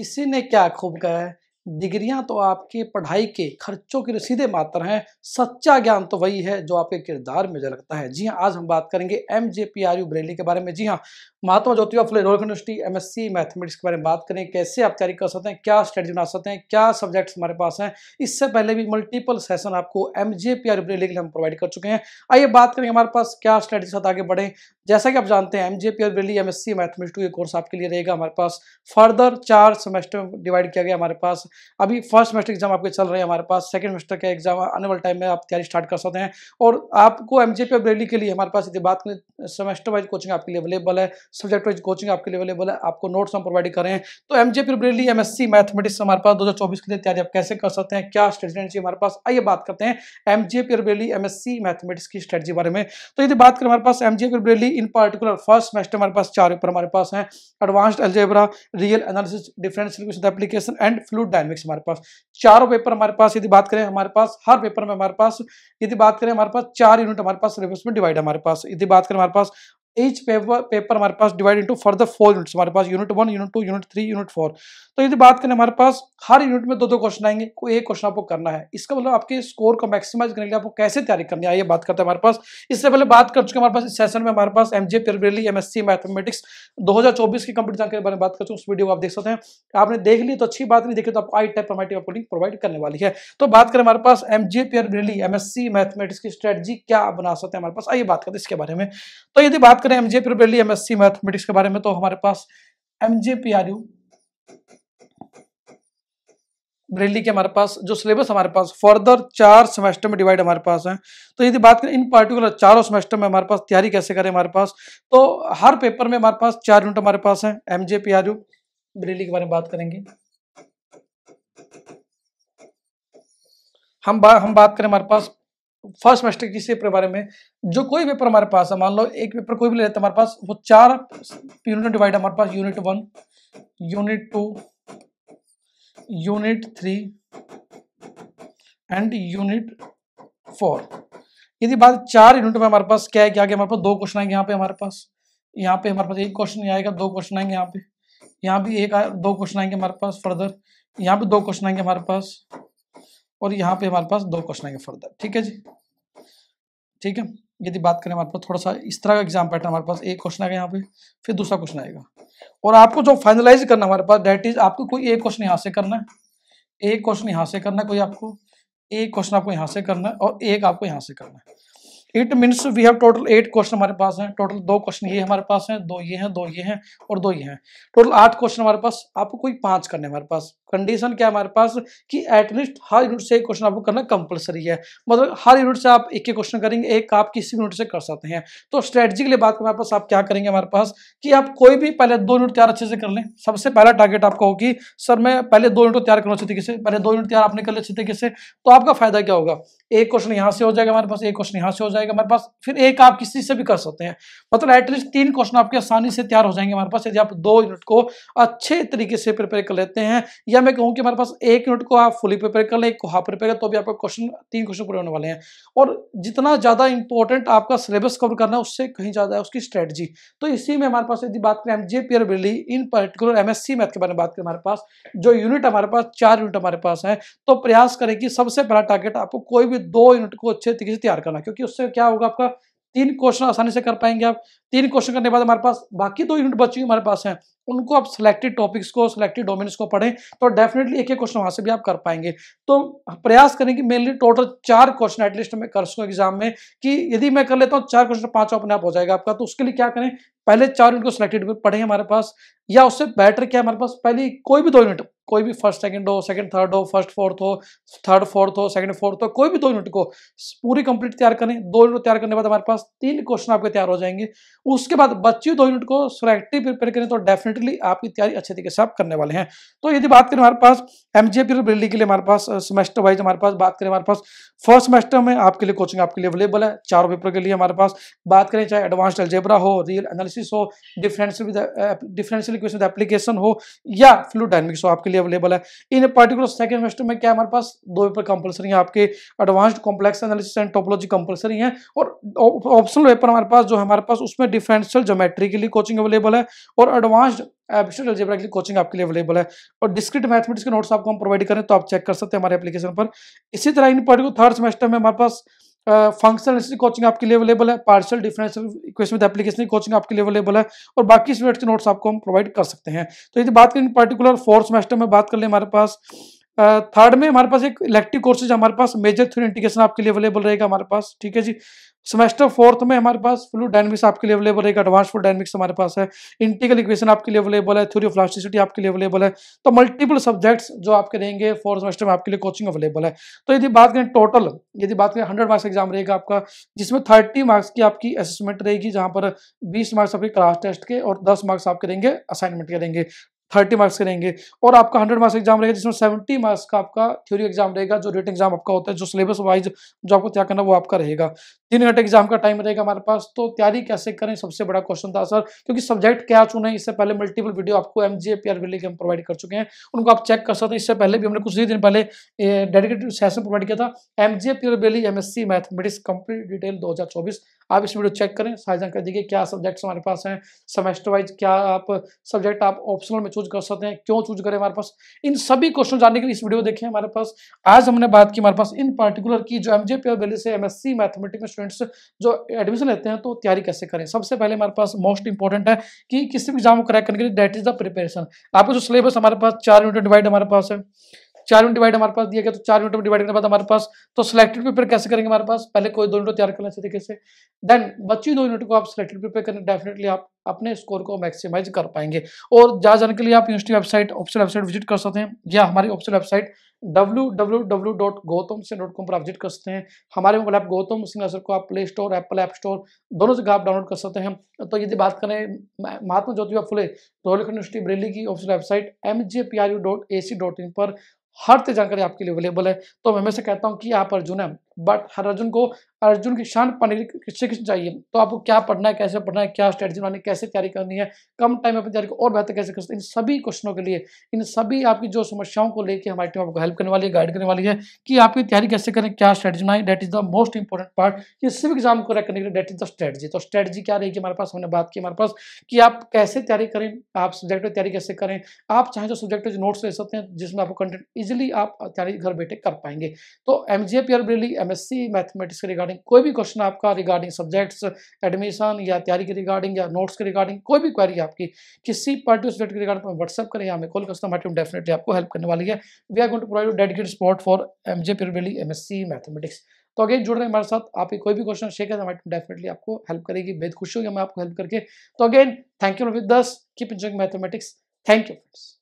किसी ने क्या खूब कहा है डिग्रियां तो आपके पढ़ाई के खर्चों की रसीदे मात्र हैं सच्चा ज्ञान तो वही है जो आपके किरदार में झलकता है जी हाँ आज हम बात करेंगे M J P R U Bareilly के बारे में जी हाँ महात्मा ज्योतिबा फुले रोल university M S C mathematics के बारे में बात करें कैसे आप तैयारी कर सकते हैं क्या स्ट्रेटजी बना सकते हैं क्या सब्जेक्ट्स हमारे पास हैं इससे पहले भी मल्टीपल सेशन आपको M J P R U Bareilly के लिए हम प्रोवाइड कर चुके हैं आइए बात करेंगे हमारे पास क्या स्ट्रेटजी साथ आगे बढ़े जैसा कि आप जानते हैं M J P R Bareilly M S C mathematics टू ये कोर्स आपके लिए रहेगा हमारे पास फर्दर चार सेमेस्टर में डिवाइड किया गया हमारे पास अभी फर्स्ट सेमेस्टर एग्जाम आपके चल रहे हैं हमारे पास सेकंड सेमेस्टर का एग्जाम आने वाले टाइम में आप तैयारी स्टार्ट कर सकते हैं और आपको एम जे पी के लिए हमारे पास यदि बात करें सेमेस्टर वाइज कोचिंग आपके लिए अवेलेबल है सब्जेक्ट वाइज कोचिंग आपके लिए अवेलेबल है आपको नोट्स हम प्रोवाइड करें तो एम जे पी मैथमेटिक्स हमारे पास दो के लिए तैयारी आप कैसे कर सकते हैं क्या स्ट्रेटेजी हमारे पास आइए बात करते हैं M J Bareilly M mathematics की स्ट्रेटेजी बारे में तो यदि बात करें हमारे पास M J Bareilly in particular first semester हमारे पास चार पेपर हमारे पास हैं advanced algebra real analysis differential application and फ्लू इकोनॉमिक्स हमारे पास चारों पेपर हमारे पास यदि बात करें हमारे पास हर पेपर में हमारे पास यदि बात करें हमारे पास चार यूनिट हमारे पास सिलेबस में डिवाइड हमारे पास यदि बात करें हमारे पास ईच पेपर पेपर हमारे पास divide into further four units हमारे पास unit one unit two unit three unit four तो यदि बात करें हमारे पास हर यूनिट में दो दो क्वेश्चन आएंगे कोई एक क्वेश्चन आपको करना है इसका मतलब आपके स्कोर को मैक्सिमाइज करने के लिए आपको कैसे तैयारी करनी है ये बात करते हैं हमारे पास इससे पहले बात कर चुके हमारे पास इस सेशन में हमारे पास एम जे पेरबेली एम एस सी मैथमेटिक्स दो हज़ार चौबीस की कंप्लीट जानकारी के बारे में बात कर चुके उस वीडियो को आप देख सकते हैं आपने देख ली तो अच्छी बात नहीं देखी तो आपको आई टाइप हमारी आपको प्रोवाइड करने वाली है तो बात करें हमारे पास एम जे पेरबेली एम एस सी मैथमेटिक्स की स्ट्रेटजी क्या बना सकते हैं हमारे पास आइए बात करते हैं इसके बारे में तो यदि बात बात करें एमजे प्रिपेयरली एमएससी मैथमेटिक्स के बारे में तो हमारे पास एमजे पीआरयू ब्रेली के हमारे पास जो सिलेबस हमारे पास फर्दर चार सेमेस्टर में डिवाइड हमारे पास है तो यदि बात करें इन पर्टिकुलर चारों सेमेस्टर में हमारे पास तैयारी कैसे करें हमारे पास तो हर पेपर में हमारे पास चार यूनिट हमारे पास है M J P R U Bareilly के बारे में बात करेंगे हम बा, हम बात करें हमारे पास फर्स्ट सेमेस्टर की से बारे में जो कोई पेपर हमारे पास है मान लो एक पेपर कोई भी ले हमारे पास वो चार यूनिट डिवाइड हमारे पास unit one unit two unit three and unit four यदि बात चार यूनिट में हमारे पास क्या है क्या हमारे पास दो क्वेश्चन आएंगे यहाँ पे हमारे पास यहाँ पे हमारे पास एक क्वेश्चन आएगा दो क्वेश्चन आएंगे यहाँ पे यहाँ भी एक दो क्वेश्चन आएंगे हमारे पास फर्दर यहाँ पे दो क्वेश्चन आएंगे हमारे पास और यहाँ पे हमारे पास दो क्वेश्चन आएंगे फर्दर ठीक है जी ठीक है यदि बात करें हमारे पास थोड़ा सा इस तरह का एग्जाम पैटर्न हमारे पास एक क्वेश्चन आएगा यहाँ पे फिर दूसरा क्वेश्चन आएगा और आपको जो फाइनलाइज करना हमारे पास डेट इज आपको कोई एक क्वेश्चन यहाँ से करना है एक क्वेश्चन यहाँ से करना है कोई आपको एक क्वेश्चन आपको यहाँ से करना है और एक आपको यहाँ से करना है it means we have total eight question हमारे पास हैं टोटल दो क्वेश्चन ये हमारे पास हैं दो ये हैं दो ये हैं और दो ये हैं टोटल आठ क्वेश्चन हमारे पास आपको कोई पांच करने हमारे पास कंडीशन क्या हमारे पास कि एटलीस्ट हर यूनिट से एक क्वेश्चन आपको करना कंपलसरी है मतलब हर यूनिट से आप एक एक क्वेश्चन करेंगे एक आप किसी यूनिट से कर सकते हैं तो स्ट्रेटजी के लिए बात हमारे पास आप क्या करेंगे हमारे पास कि आप कोई भी पहले दो यूनिट तैयार अच्छे से कर लें सबसे पहला टारगेट आपका हो कि सर मैं पहले दो यूनिट तैयार करूँ अच्छे तरीके से पहले दो यूनिट तैयार आपने कर लिया अच्छे तरीके से तो आपका फायदा क्या होगा एक क्वेश्चन यहाँ से हो जाएगा हमारे पास एक क्वेश्चन यहाँ से हो जाएगा जाएगा हमारे पास फिर एक आप किसी से भी कर सकते हैं मतलब एटलीस्ट तीन क्वेश्चन आपके आसानी से तैयार हो जाएंगे हमारे पास यदि आप दो यूनिट को अच्छे तरीके से प्रिपेयर कर लेते हैं या मैं कहूँ कि हमारे पास एक यूनिट को आप फुली प्रिपेयर कर लें एक को हाफ प्रिपेयर करें तो भी आपका क्वेश्चन तीन क्वेश्चन पूरे होने वाले हैं और जितना ज़्यादा इंपॉर्टेंट आपका सिलेबस कवर करना है उससे कहीं ज़्यादा है उसकी स्ट्रेटजी तो इसी में हमारे पास यदि बात करें M J P R Bareilly in particular M S C math के बारे में बात करें हमारे पास जो यूनिट हमारे पास चार यूनिट हमारे पास हैं तो प्रयास करें कि सबसे पहला टारगेट आपको कोई भी दो यूनिट को अच्छे तरीके से तैयार करना क्योंकि उससे क्या होगा आपका तीन क्वेश्चन आसानी से कर पाएंगे आप तीन क्वेश्चन करने के बाद हमारे पास बाकी दो यूनिट बची हुई हमारे पास हैं उनको आप सिलेक्टेड टॉपिक्स को सिलेक्टेड डोमेन्स को पढ़ें तो डेफिनेटली एक एक क्वेश्चन वहां से भी आप कर पाएंगे तो प्रयास करें कि मेनली टोटल चार क्वेश्चन एटलीस्ट मैं कर सकूँ एग्जाम में कि यदि मैं कर लेता हूँ चार क्वेश्चन तो पाँच अपने आप हो जाएगा आपका तो उसके लिए क्या करें पहले चार यूनिट को सिलेक्टेड पढ़ें हमारे पास या उससे बेटर क्या हमारे पास पहली कोई भी दो यूनिट कोई भी फर्स्ट सेकंड हो सेकंड थर्ड हो फर्स्ट फोर्थ हो थर्ड फोर्थ हो सेकंड फोर्थ हो कोई भी दो यूनिट को पूरी कंप्लीट तैयार करें दो यूनिट तैयार करने के बाद हमारे पास तीन क्वेश्चन आपके तैयार हो जाएंगे उसके बाद बच्ची दो यूनिट को सिलेक्टिव प्रिपेयर करें तो डेफिनेट डेफिनेटली आपकी तैयारी अच्छे तरीके से आप करने वाले हैं तो यदि बात करें हमारे पास एम जी एफ के लिए हमारे पास सेमेस्टर वाइज हमारे पास बात करें हमारे पास फर्स्ट सेमेस्टर में आपके लिए कोचिंग आपके लिए अवेलेबल है चारों पेपर के लिए हमारे पास बात करें चाहे एडवांस एल्जेबरा हो रियल एनालिसिस हो differential differential equation with application हो या फ्लू डायनमिक्स हो आपके लिए अवेलेबल है इन पर्टिकुलर सेकंड सेमेस्टर में क्या हमारे पास दो पेपर कंपलसरी है आपके advanced complex analysis and topology compulsory है और ऑप्शनल पेपर हमारे पास जो हमारे पास उसमें डिफरेंशियल ज्योमेट्री के लिए कोचिंग अवेलेबल है और एडवांस आज एबस्ट्रेट अलजेब्रा के लिए कोचिंग आपके लिए अवेलेबल है और डिस्क्रिट मैथमेटिक्स के नोट्स आपको हम प्रोवाइड करें तो आप चेक कर सकते हैं हमारे एप्लीकेशन पर इसी तरह इन पर्टिकुलर थर्ड सेमेस्टर में हमारे पास फंक्शनल कोचिंग आपके लिए अवेलेबल है partial differential equation with application की कोचिंग आपके लिए अवेलेबल है और बाकी स्टूडेंट्स के नोट्स आपको हम प्रोवाइड कर सकते हैं तो यदि बात करें पर्टिकुलर फोर्थ सेमेस्टर में बात कर लें हमारे पास थर्ड में हमारे पास एक इलेक्टिव कोर्सेज हमारे पास मेजर थ्री इंटीग्रेशन आपके लिए अवेलेबल रहेगा हमारे पास ठीक है जी सेमेस्टर फोर्थ में हमारे पास फ्लू डायनमिक्स आपके लिए अवेलेबल रहेगा एडवांस फ्लू डायनमिक्स हमारे पास है इंटीगल इक्वेशन आपके लिए अवेलेबल है थ्योरी ऑफ प्लास्टिसिटी आपके लिए अवेलेबल है तो मल्टीपल सब्जेक्ट्स जो आपके रहेंगे फोर्थ सेमेस्टर में आपके लिए कोचिंग अवेलेबल है तो यदि बात करें टोटल यदि बात करें हंड्रेड मार्क्स एग्जाम रहेगा आपका जिसमें थर्टी मार्क्स की आपकी असेसमेंट रहेगी जहाँ पर बीस मार्क्स आपके क्लास टेस्ट के और दस मार्क्स आपके रहेंगे असाइनमेंट के रहेंगे थर्टी मार्क्स के रहेंगे और आपका हंड्रेड मार्क्स एग्जाम रहेगा जिसमें सेवेंटी मार्क्स का आपका थ्योरी एग्जाम रहेगा जो रिटर्न एग्जाम आपका होता है जो सिलेबस वाइज जो आपको तैयार करना वो आपका रहेगा तीन घंटे एग्जाम का टाइम रहेगा हमारे पास तो तैयारी कैसे करें सबसे बड़ा क्वेश्चन था सर क्योंकि सब्जेक्ट क्या चुने इससे पहले मल्टीपल वीडियो आपको एम जी के हम प्रोवाइड कर चुके हैं उनको आप चेक कर सकते हैं इससे पहले भी हमने कुछ ही दिन पहले डेडिकेटेड सेशन प्रोवाइड किया था M G mathematics complete detail दो हजार चौबीस आप इस वीडियो चेक करें सारी जानकारी देखिए क्या सब्जेक्ट्स हमारे पास हैं सेमेस्टर वाइज क्या आप सब्जेक्ट आप ऑप्शनल में चूज कर सकते हैं क्यों चूज करें हमारे पास इन सभी क्वेश्चन जानने के लिए इस वीडियो देखें हमारे पास आज हमने बात की हमारे पास इन पर्टिकुलर की जो एम जे पी वैली से एम एस सी मैथमेटिक्स में स्टूडेंट्स जो एडमिशन लेते हैं तो तैयारी कैसे करें सबसे पहले हमारे पास मोस्ट इंपॉर्टेंट है कि किसी भी एग्जाम को क्रैक करने के लिए डेट इज द प्रिपेरेशन आपका जो सिलेबस हमारे पास चार यूनिट डिवाइड हमारे पास है चार में डिवाइड हमारे पास दिया गया तो चार यूनिट में डिवाइड करने के बाद हमारे पास तो सिलेक्टेड पेपर कैसे करेंगे हमारे पास पहले कोई दो यूनिट तैयार करना अच्छे तरीके से देन बच्ची दो यूनिट को आप सिलेक्टेड पेपर करें डेफिनेटली आप अपने स्कोर को मैक्सिमाइज कर पाएंगे और जा जाने के लिए आप university website option website visit कर सकते हैं या हमारी ऑप्शन वेबसाइट www.gautam.com पर आप विजिट कर सकते हैं हमारे मोबाइल ऐप गौतम सिंह असर को आप play store Apple app store दोनों जगह आप डाउनलोड कर सकते हैं तो यदि बात करें महात्मा ज्योतिबा फुले रोहलखंड यूनिवर्सिटी बरेली की ऑफिशियल वेबसाइट एम पर हर तरह जानकारी आपके लिए अवेलेबल है तो मैं हमेशा कहता हूँ कि आप अर्जुन बट हर अर्जुन को अर्जुन की शान पाने के लिए किससे किस चाहिए तो आपको क्या पढ़ना है कैसे पढ़ना है क्या स्ट्रेटजी बनानी कैसे तैयारी करनी है कम टाइम में अपनी तैयारी को और बेहतर कैसे कर सकते इन सभी क्वेश्चनों के लिए इन सभी आपकी जो समस्याओं को लेकर हमारी टीम आपको हेल्प करने वाली है गाइड करने वाली है कि आपकी तैयारी कैसे करें क्या स्ट्रेटजी बनाए that is the most important part ये सिर्फ एग्जाम को क्रैक करने के लिए डेट इज द स्ट्रेटजी तो स्ट्रेटजी क्या रहेगी हमारे पास हमने बात की हमारे पास कि आप कैसे तैयारी करें आप सब्जेक्ट में तैयारी कैसे करें आप चाहे तो सब्जेक्ट नोट्स ले सकते हैं जिसमें आपको कंटेंट इजिली आप तैयारी घर बैठे कर पाएंगे तो M G P R Bareilly M MSc mathematics के रिगार्डिंग कोई भी क्वेश्चन आपका रिगार्डिंग सब्जेक्ट्स एडमिशन या तैयारी के रिगार्डिंग या नोट्स के रिगार्डिंग कोई भी क्वेरी आपकी किसी पर्टिकुलर सब्जेक्ट के रिगार्डिंग व्हाट्सअप करें या हमें कॉल कर सकता हूँ डेफिनेटली आपको हेल्प करने वाली है we are going to provide dedicate spot for M J प्योरबेली एम एस सी मैथमेटिक्स तो अगेन जुड़ रहे हैं हमारे साथ आपकी कोई भी क्वेश्चन शेयर करें हमारी डेफिनेटली आपको हेल्प करेगी बेहद खुशी होगी हमें आपको हेल्प करके तो again thank you with this keep enjoying mathematics thank you friends